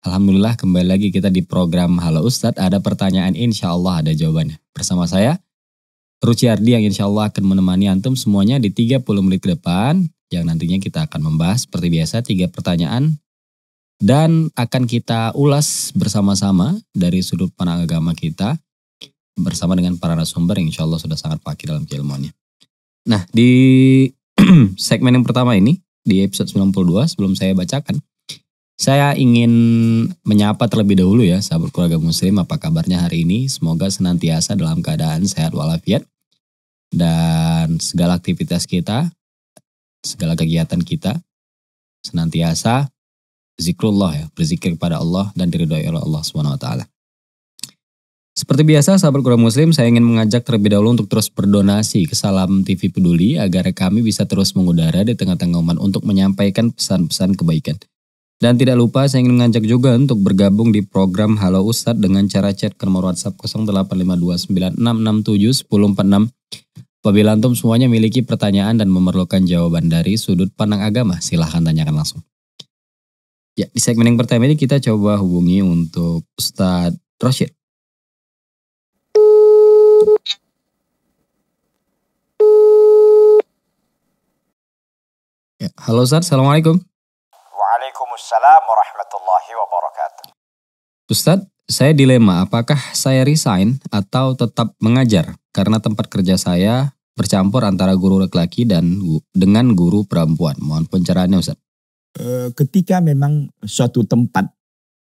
Alhamdulillah kembali lagi kita di program Halo Ustadz. Ada pertanyaan insya Allah ada jawabannya. Bersama saya Ruciardi yang insya Allah akan menemani Antum semuanya di 30 menit ke depan. Yang nantinya kita akan membahas seperti biasa tiga pertanyaan. Dan akan kita ulas bersama-sama dari sudut pandang agama kita. Bersama dengan para narasumber yang insya Allah sudah sangat pakir dalam keilmuannya. Nah di segmen yang pertama ini di episode 92 sebelum saya bacakan saya ingin menyapa terlebih dahulu ya sahabat keluarga muslim apa kabarnya hari ini. Semoga senantiasa dalam keadaan sehat walafiat. Dan segala aktivitas kita, segala kegiatan kita senantiasa zikrullah ya, berzikir kepada Allah dan diridhoi oleh Allah swt. Seperti biasa, sahabat keluarga muslim, saya ingin mengajak terlebih dahulu untuk terus berdonasi ke Salam TV Peduli agar kami bisa terus mengudara di tengah-tengah umat untuk menyampaikan pesan-pesan kebaikan. Dan tidak lupa saya ingin mengajak juga untuk bergabung di program Halo Ustad dengan cara chat ke nomor WhatsApp 085296671046. Apabila antum semuanya memiliki pertanyaan dan memerlukan jawaban dari sudut pandang agama, silahkan tanyakan langsung. Ya, di segmen yang pertama ini kita coba hubungi untuk Ustad Rashid. Ya, halo Ustadz, Assalamualaikum. Waalaikumsalam warahmatullahi wabarakatuh. Ustadz, saya dilema apakah saya resign atau tetap mengajar karena tempat kerja saya bercampur antara guru laki-laki dan dengan guru perempuan. Mohon pencerahannya Ustaz. Eh, ketika memang suatu tempat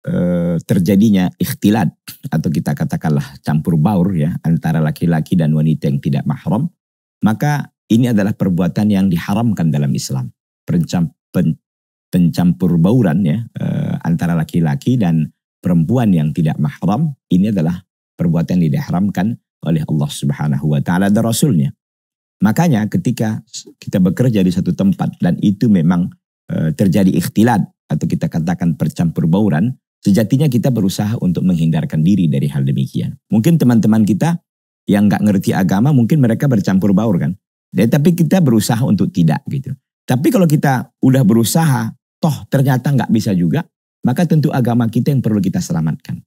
eh, terjadinya ikhtilat atau kita katakanlah campur baur ya antara laki-laki dan wanita yang tidak mahram, maka ini adalah perbuatan yang diharamkan dalam Islam. Pencam, pencampur bauran ya eh, antara laki-laki dan perempuan yang tidak mahram ini adalah perbuatan yang didahramkan oleh Allah Subhanahu wa taala dan rasulnya. Makanya ketika kita bekerja di satu tempat dan itu memang eh, terjadi ikhtilat atau kita katakan percampur bauran, sejatinya kita berusaha untuk menghindarkan diri dari hal demikian. Mungkin teman-teman kita yang nggak ngerti agama mungkin mereka bercampur baur kan. Dan, ya, tapi kita berusaha untuk tidak gitu. Tapi kalau kita udah berusaha toh ternyata nggak bisa juga, maka tentu agama kita yang perlu kita selamatkan.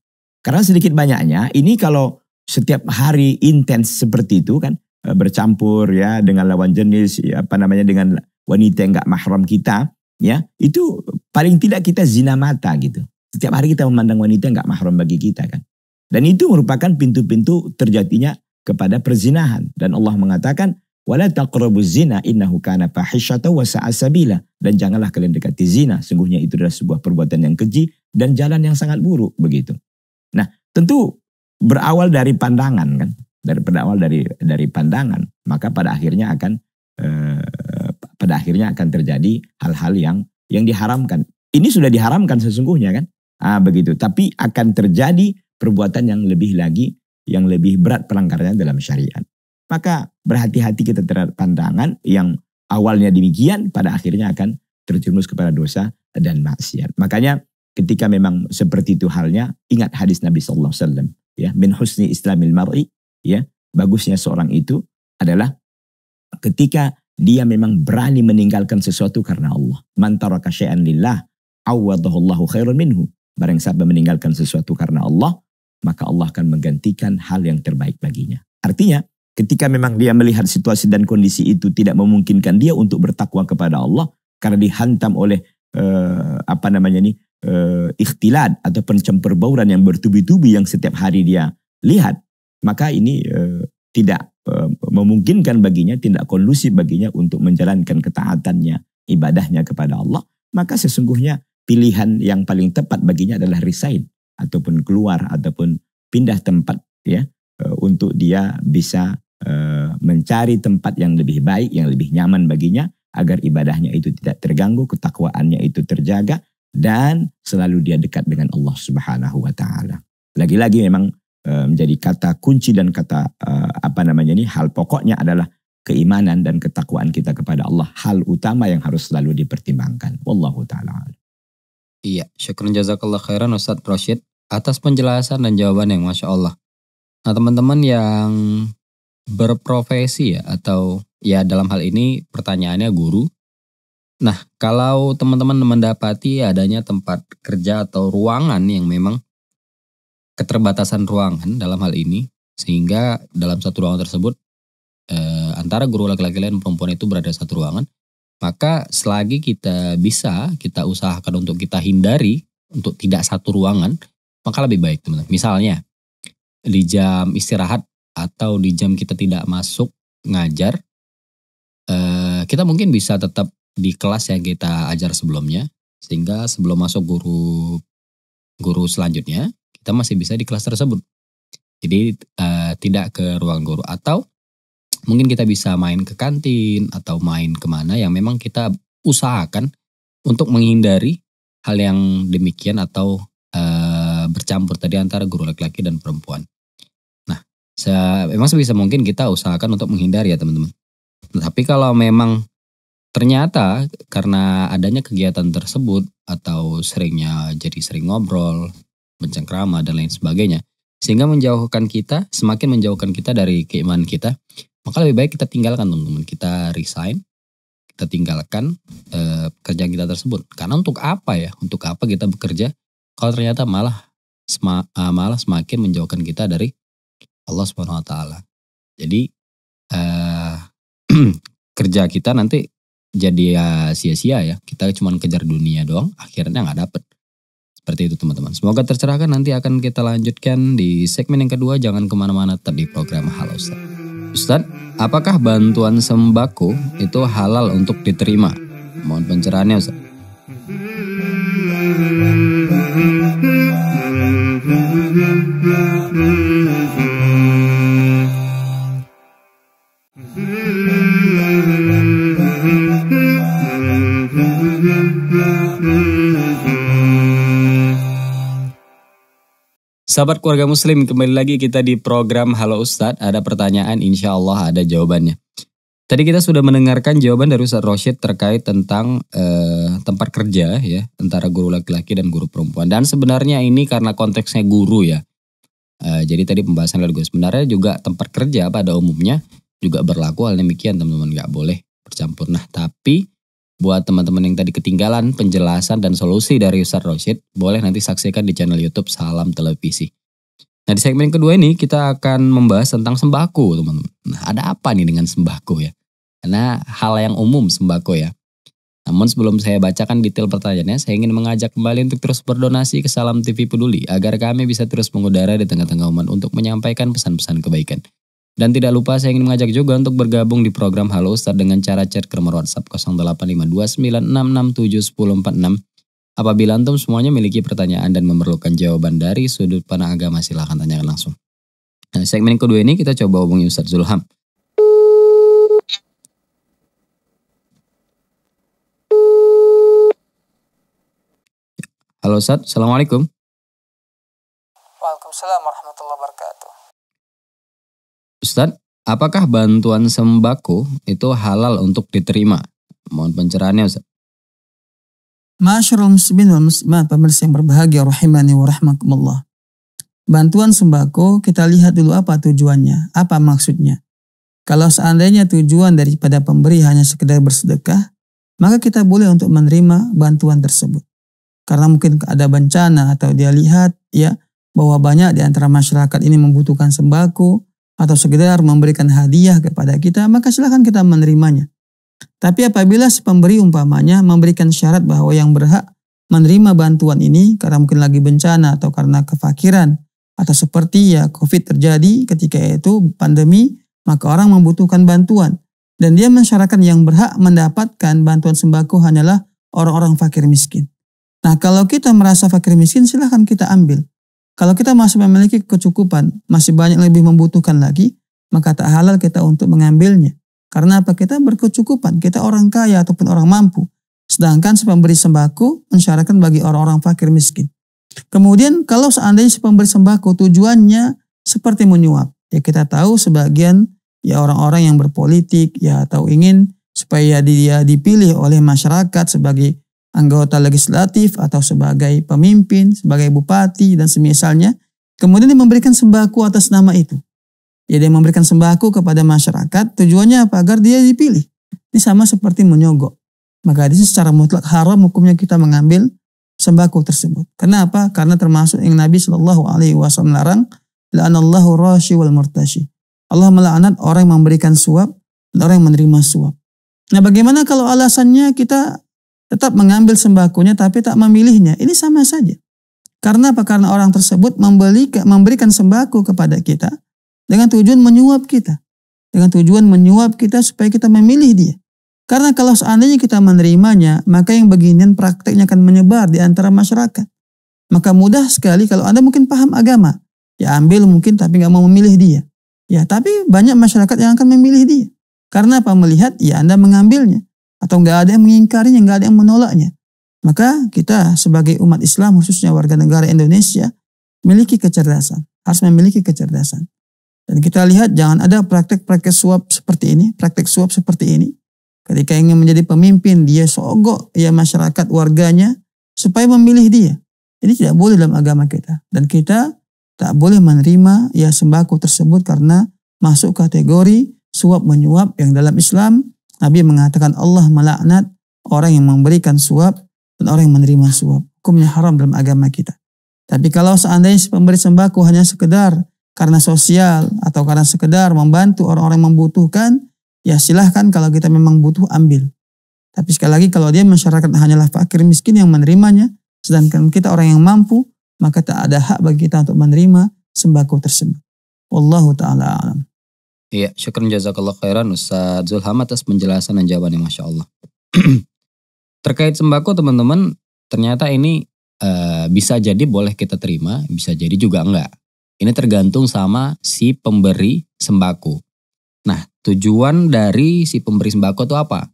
Karena sedikit banyaknya ini kalau setiap hari intens seperti itu kan e, bercampur ya dengan lawan jenis ya, apa namanya dengan wanita yang nggak mahram kita ya itu paling tidak kita zina mata gitu. Setiap hari kita memandang wanita yang nggak mahram bagi kita kan. Dan itu merupakan pintu-pintu terjadinya kepada perzinahan dan Allah mengatakan Wala taqrabu zina innahu kana fahisyata wa sa'asabila. Dan janganlah kalian dekati zina. Sungguhnya itu adalah sebuah perbuatan yang keji dan jalan yang sangat buruk. Begitu. Nah tentu berawal dari pandangan kan. Dari berawal dari dari pandangan. Maka pada akhirnya akan eh, pada akhirnya akan terjadi hal-hal yang yang diharamkan. Ini sudah diharamkan sesungguhnya kan. Ah begitu. Tapi akan terjadi perbuatan yang lebih lagi yang lebih berat pelanggarannya dalam syariat. Maka berhati-hati kita terhadap pandangan yang awalnya demikian pada akhirnya akan terjerumus kepada dosa dan maksiat. Makanya ketika memang seperti itu halnya ingat hadis Nabi sallallahu alaihi wasallam ya min husni islamil mar'i ya bagusnya seorang itu adalah ketika dia memang berani meninggalkan sesuatu karena Allah. Man taraka syai'an lillah awwadahullahu khairun minhu. Barang siapa meninggalkan sesuatu karena Allah, maka Allah akan menggantikan hal yang terbaik baginya. Artinya, Ketika memang dia melihat situasi dan kondisi itu tidak memungkinkan dia untuk bertakwa kepada Allah karena dihantam oleh uh, apa namanya ini uh, eh, ikhtilat atau pencemperbauran yang bertubi-tubi yang setiap hari dia lihat, maka ini uh, tidak uh, memungkinkan baginya, tidak kondusif baginya untuk menjalankan ketaatannya, ibadahnya kepada Allah, maka sesungguhnya pilihan yang paling tepat baginya adalah resign ataupun keluar ataupun pindah tempat ya untuk dia bisa Eh, mencari tempat yang lebih baik, yang lebih nyaman baginya, agar ibadahnya itu tidak terganggu, ketakwaannya itu terjaga, dan selalu dia dekat dengan Allah Subhanahu wa Ta'ala. Lagi-lagi memang eh, menjadi kata kunci dan kata eh, apa namanya ini hal pokoknya adalah keimanan dan ketakwaan kita kepada Allah hal utama yang harus selalu dipertimbangkan. Wallahu taala. Iya, syukur jazakallah khairan Ustaz Rashid atas penjelasan dan jawaban yang masya Allah. Nah teman-teman yang berprofesi ya atau ya dalam hal ini pertanyaannya guru. Nah, kalau teman-teman mendapati adanya tempat kerja atau ruangan yang memang keterbatasan ruangan dalam hal ini sehingga dalam satu ruangan tersebut eh, antara guru laki-laki dan perempuan itu berada satu ruangan, maka selagi kita bisa kita usahakan untuk kita hindari untuk tidak satu ruangan, maka lebih baik teman-teman. Misalnya di jam istirahat atau di jam kita tidak masuk ngajar, eh, kita mungkin bisa tetap di kelas yang kita ajar sebelumnya, sehingga sebelum masuk guru guru selanjutnya, kita masih bisa di kelas tersebut. Jadi eh, tidak ke ruang guru atau mungkin kita bisa main ke kantin atau main kemana yang memang kita usahakan untuk menghindari hal yang demikian atau eh, bercampur tadi antara guru laki-laki dan perempuan. Se emang sebisa mungkin kita usahakan untuk menghindari ya teman-teman. Tapi kalau memang ternyata karena adanya kegiatan tersebut atau seringnya jadi sering ngobrol, bencengkrama dan lain sebagainya, sehingga menjauhkan kita, semakin menjauhkan kita dari keimanan kita, maka lebih baik kita tinggalkan teman-teman, kita resign, kita tinggalkan eh, kerjaan kita tersebut. Karena untuk apa ya? Untuk apa kita bekerja kalau ternyata malah sema, eh, malah semakin menjauhkan kita dari Allah Subhanahu wa taala. Jadi eh, kerja kita nanti jadi ya sia-sia ya. Kita cuma kejar dunia doang, akhirnya nggak dapet. Seperti itu teman-teman. Semoga tercerahkan nanti akan kita lanjutkan di segmen yang kedua. Jangan kemana-mana tetap di program Halo Ustaz. Ustaz, apakah bantuan sembako itu halal untuk diterima? Mohon pencerahannya Ustaz. Sahabat keluarga muslim, kembali lagi kita di program Halo Ustadz. Ada pertanyaan, insya Allah ada jawabannya. Tadi kita sudah mendengarkan jawaban dari Ustadz Roshid terkait tentang eh, tempat kerja ya, antara guru laki-laki dan guru perempuan. Dan sebenarnya ini karena konteksnya guru ya. Eh, jadi tadi pembahasan dari gue sebenarnya juga tempat kerja pada umumnya juga berlaku hal demikian teman-teman Gak boleh bercampur. Nah tapi Buat teman-teman yang tadi ketinggalan penjelasan dan solusi dari Ustadz Roshid, boleh nanti saksikan di channel YouTube Salam Televisi. Nah di segmen kedua ini kita akan membahas tentang sembako teman-teman. Nah ada apa nih dengan sembako ya? Karena hal yang umum sembako ya. Namun sebelum saya bacakan detail pertanyaannya, saya ingin mengajak kembali untuk terus berdonasi ke Salam TV Peduli agar kami bisa terus mengudara di tengah-tengah umat untuk menyampaikan pesan-pesan kebaikan. Dan tidak lupa saya ingin mengajak juga untuk bergabung di program Halo Ustadz dengan cara chat ke nomor WhatsApp 085296671046. Apabila antum semuanya memiliki pertanyaan dan memerlukan jawaban dari sudut pandang agama silahkan tanyakan langsung. Nah, segmen kedua ini kita coba hubungi Ustadz Zulham. Halo Ustadz, Assalamualaikum. Waalaikumsalam warahmatullahi wabarakatuh. Ustaz, apakah bantuan sembako itu halal untuk diterima? Mohon pencerahannya Ustaz. Masyarul muslimin wal muslimat, pemirsa yang berbahagia rahimani wa rahmakumullah. Bantuan sembako kita lihat dulu apa tujuannya, apa maksudnya. Kalau seandainya tujuan daripada pemberi hanya sekedar bersedekah, maka kita boleh untuk menerima bantuan tersebut. Karena mungkin ada bencana atau dia lihat ya bahwa banyak di antara masyarakat ini membutuhkan sembako, atau sekedar memberikan hadiah kepada kita, maka silahkan kita menerimanya. Tapi apabila si pemberi umpamanya memberikan syarat bahwa yang berhak menerima bantuan ini karena mungkin lagi bencana atau karena kefakiran atau seperti ya COVID terjadi ketika itu pandemi, maka orang membutuhkan bantuan. Dan dia masyarakat yang berhak mendapatkan bantuan sembako hanyalah orang-orang fakir miskin. Nah kalau kita merasa fakir miskin silahkan kita ambil. Kalau kita masih memiliki kecukupan, masih banyak lebih membutuhkan lagi, maka tak halal kita untuk mengambilnya. Karena apa? Kita berkecukupan, kita orang kaya ataupun orang mampu. Sedangkan si pemberi sembako mensyaratkan bagi orang-orang fakir miskin. Kemudian kalau seandainya si pemberi sembako tujuannya seperti menyuap. Ya kita tahu sebagian ya orang-orang yang berpolitik ya atau ingin supaya dia dipilih oleh masyarakat sebagai anggota legislatif atau sebagai pemimpin, sebagai bupati dan semisalnya, kemudian dia memberikan sembako atas nama itu. Ya, dia memberikan sembako kepada masyarakat, tujuannya apa? Agar dia dipilih. Ini sama seperti menyogok. Maka hadis secara mutlak haram hukumnya kita mengambil sembako tersebut. Kenapa? Karena termasuk yang Nabi Shallallahu Alaihi Wasallam larang, la'anallahu rashi wal murtashi. Allah melaknat orang yang memberikan suap dan orang yang menerima suap. Nah bagaimana kalau alasannya kita tetap mengambil sembakonya tapi tak memilihnya. Ini sama saja. Karena apa? Karena orang tersebut membeli, memberikan sembako kepada kita dengan tujuan menyuap kita. Dengan tujuan menyuap kita supaya kita memilih dia. Karena kalau seandainya kita menerimanya, maka yang beginian prakteknya akan menyebar di antara masyarakat. Maka mudah sekali kalau Anda mungkin paham agama. Ya ambil mungkin tapi nggak mau memilih dia. Ya tapi banyak masyarakat yang akan memilih dia. Karena apa? Melihat ya Anda mengambilnya atau nggak ada yang mengingkarinya, nggak ada yang menolaknya. Maka kita sebagai umat Islam khususnya warga negara Indonesia memiliki kecerdasan, harus memiliki kecerdasan. Dan kita lihat jangan ada praktek-praktek suap seperti ini, praktek suap seperti ini. Ketika ingin menjadi pemimpin, dia sogok ya masyarakat warganya supaya memilih dia. Ini tidak boleh dalam agama kita. Dan kita tak boleh menerima ya sembako tersebut karena masuk kategori suap menyuap yang dalam Islam Nabi mengatakan Allah melaknat orang yang memberikan suap dan orang yang menerima suap. Hukumnya haram dalam agama kita. Tapi kalau seandainya pemberi sembako hanya sekedar karena sosial atau karena sekedar membantu orang-orang yang membutuhkan, ya silahkan kalau kita memang butuh ambil. Tapi sekali lagi kalau dia masyarakat hanyalah fakir miskin yang menerimanya, sedangkan kita orang yang mampu, maka tak ada hak bagi kita untuk menerima sembako tersebut. Wallahu ta'ala alam. Iya, syukur jazakallah khairan Ustaz Zulham atas penjelasan dan jawabannya Masya Allah. Terkait sembako teman-teman, ternyata ini e, bisa jadi boleh kita terima, bisa jadi juga enggak. Ini tergantung sama si pemberi sembako. Nah, tujuan dari si pemberi sembako itu apa?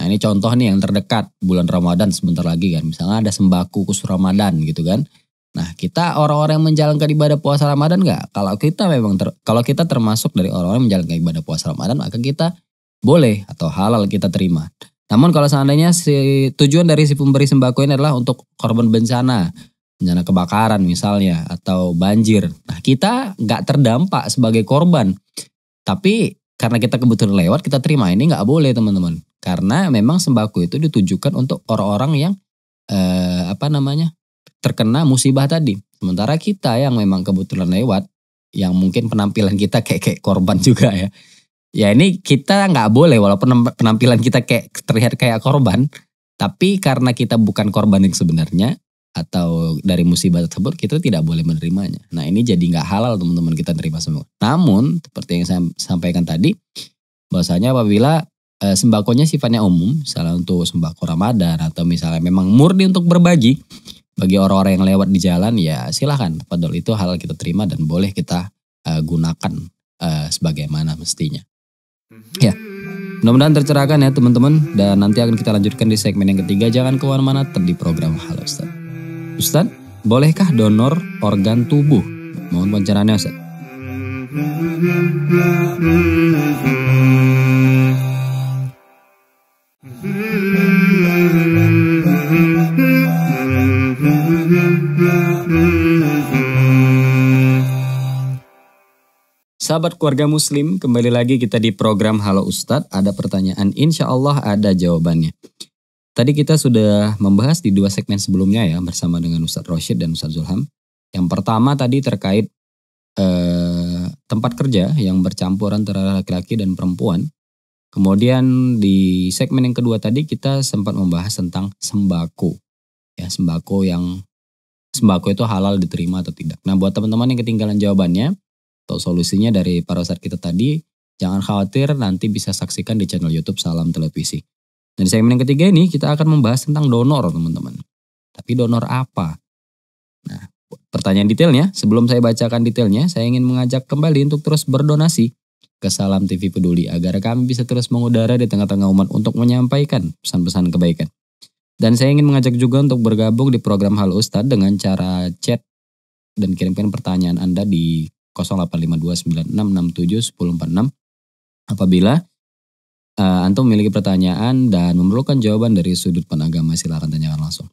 Nah, ini contoh nih yang terdekat bulan Ramadan sebentar lagi kan. Misalnya ada sembako khusus Ramadan gitu kan. Nah, kita orang-orang yang menjalankan ibadah puasa Ramadan nggak? Kalau kita memang ter, kalau kita termasuk dari orang-orang yang menjalankan ibadah puasa Ramadan, maka kita boleh atau halal kita terima. Namun kalau seandainya si, tujuan dari si pemberi sembako ini adalah untuk korban bencana, bencana kebakaran misalnya atau banjir. Nah, kita nggak terdampak sebagai korban. Tapi karena kita kebetulan lewat kita terima ini nggak boleh teman-teman. Karena memang sembako itu ditujukan untuk orang-orang yang eh, apa namanya? terkena musibah tadi. Sementara kita yang memang kebetulan lewat, yang mungkin penampilan kita kayak kayak korban juga ya. Ya ini kita nggak boleh walaupun penampilan kita kayak terlihat kayak korban, tapi karena kita bukan korban yang sebenarnya atau dari musibah tersebut kita tidak boleh menerimanya. Nah ini jadi nggak halal teman-teman kita terima semua. Namun seperti yang saya sampaikan tadi, bahwasanya apabila e, sembakonya sifatnya umum, misalnya untuk sembako Ramadan atau misalnya memang murni untuk berbagi, bagi orang-orang yang lewat di jalan ya silahkan pedol itu hal kita terima dan boleh kita uh, gunakan uh, sebagaimana mestinya. Ya, mudah-mudahan tercerahkan ya teman-teman dan nanti akan kita lanjutkan di segmen yang ketiga jangan kemana-mana tetap di program Halo Ustaz. Ustaz, bolehkah donor organ tubuh? Mohon pencerahannya Ustaz. Sahabat keluarga muslim, kembali lagi kita di program Halo Ustadz. Ada pertanyaan, insya Allah ada jawabannya. Tadi kita sudah membahas di dua segmen sebelumnya ya, bersama dengan Ustadz Roshid dan Ustadz Zulham. Yang pertama tadi terkait eh, tempat kerja yang bercampur antara laki-laki dan perempuan. Kemudian di segmen yang kedua tadi kita sempat membahas tentang sembako. Ya, sembako yang sembako itu halal diterima atau tidak. Nah, buat teman-teman yang ketinggalan jawabannya atau solusinya dari para ustadz kita tadi, jangan khawatir nanti bisa saksikan di channel YouTube Salam Televisi. Dan di segmen yang ketiga ini kita akan membahas tentang donor, teman-teman. Tapi donor apa? Nah, pertanyaan detailnya, sebelum saya bacakan detailnya, saya ingin mengajak kembali untuk terus berdonasi ke Salam TV Peduli agar kami bisa terus mengudara di tengah-tengah umat untuk menyampaikan pesan-pesan kebaikan. Dan saya ingin mengajak juga untuk bergabung di program Hal Ustadz dengan cara chat dan kirimkan pertanyaan Anda di 085296671046. Apabila uh, Antum memiliki pertanyaan dan memerlukan jawaban dari sudut pandang agama, silakan tanyakan langsung.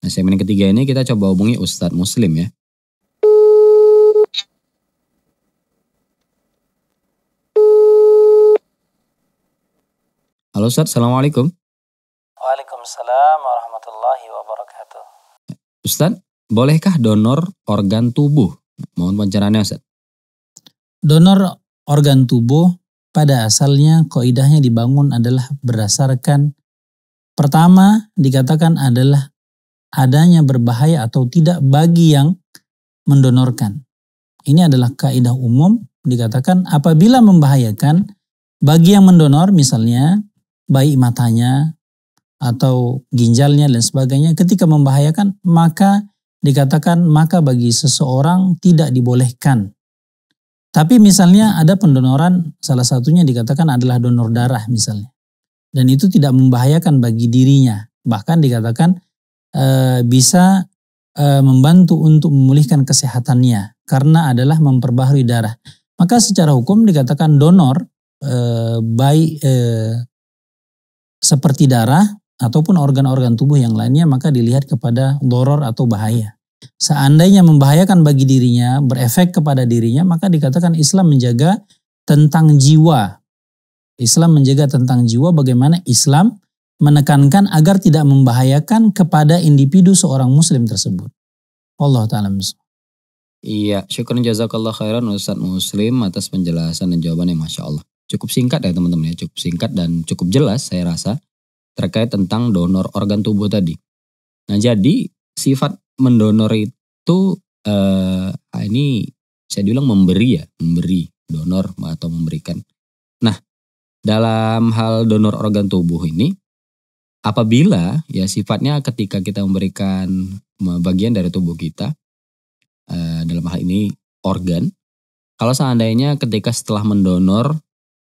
Nah, segmen ketiga ini kita coba hubungi Ustadz Muslim ya. Halo Ustadz, Assalamualaikum. Waalaikumsalam warahmatullahi wabarakatuh. Ustaz, bolehkah donor organ tubuh? Mohon pencerahannya Ustaz. Donor organ tubuh pada asalnya koidahnya dibangun adalah berdasarkan pertama dikatakan adalah adanya berbahaya atau tidak bagi yang mendonorkan. Ini adalah kaidah umum dikatakan apabila membahayakan bagi yang mendonor misalnya baik matanya, atau ginjalnya dan sebagainya ketika membahayakan maka dikatakan maka bagi seseorang tidak dibolehkan. Tapi misalnya ada pendonoran salah satunya dikatakan adalah donor darah misalnya. Dan itu tidak membahayakan bagi dirinya. Bahkan dikatakan e, bisa e, membantu untuk memulihkan kesehatannya karena adalah memperbaharui darah. Maka secara hukum dikatakan donor e, baik e, seperti darah ataupun organ-organ tubuh yang lainnya maka dilihat kepada doror atau bahaya. Seandainya membahayakan bagi dirinya, berefek kepada dirinya, maka dikatakan Islam menjaga tentang jiwa. Islam menjaga tentang jiwa bagaimana Islam menekankan agar tidak membahayakan kepada individu seorang muslim tersebut. Allah taala Iya, syukur jazakallah khairan Ustaz Muslim atas penjelasan dan jawaban yang Masya Allah. Cukup singkat ya teman-teman ya, cukup singkat dan cukup jelas saya rasa terkait tentang donor organ tubuh tadi. Nah, jadi sifat mendonor itu eh, ah, ini saya bilang memberi ya, memberi donor atau memberikan. Nah, dalam hal donor organ tubuh ini apabila ya sifatnya ketika kita memberikan bagian dari tubuh kita eh, dalam hal ini organ kalau seandainya ketika setelah mendonor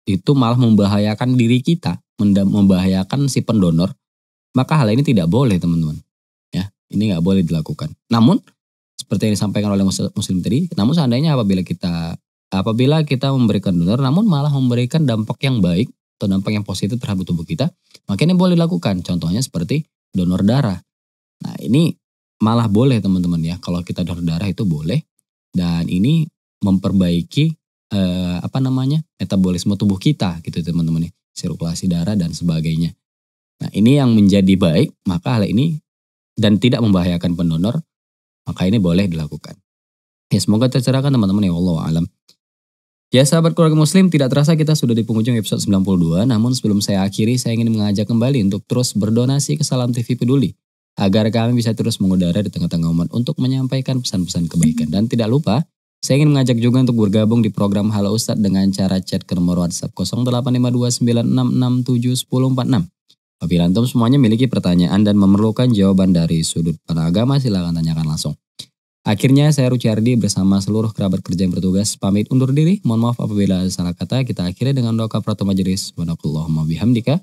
itu malah membahayakan diri kita membahayakan si pendonor, maka hal ini tidak boleh teman-teman. Ya, ini nggak boleh dilakukan. Namun seperti yang disampaikan oleh Muslim tadi, namun seandainya apabila kita apabila kita memberikan donor, namun malah memberikan dampak yang baik atau dampak yang positif terhadap tubuh kita, maka ini boleh dilakukan. Contohnya seperti donor darah. Nah ini malah boleh teman-teman ya, kalau kita donor darah itu boleh. Dan ini memperbaiki eh, apa namanya metabolisme tubuh kita gitu teman-teman ya sirkulasi darah dan sebagainya. Nah ini yang menjadi baik maka hal ini dan tidak membahayakan pendonor maka ini boleh dilakukan. Ya semoga tercerahkan teman-teman ya Allah alam. Ya sahabat keluarga muslim tidak terasa kita sudah di penghujung episode 92 namun sebelum saya akhiri saya ingin mengajak kembali untuk terus berdonasi ke Salam TV Peduli agar kami bisa terus mengudara di tengah-tengah umat untuk menyampaikan pesan-pesan kebaikan dan tidak lupa saya ingin mengajak juga untuk bergabung di program Halo Ustadz dengan cara chat ke nomor WhatsApp 085296671046. Apabila antum semuanya memiliki pertanyaan dan memerlukan jawaban dari sudut pandang agama, silakan tanyakan langsung. Akhirnya saya Ruciardi bersama seluruh kerabat kerja yang bertugas pamit undur diri. Mohon maaf apabila salah kata. Kita akhiri dengan doa kafaratul majelis. Wa bihamdika.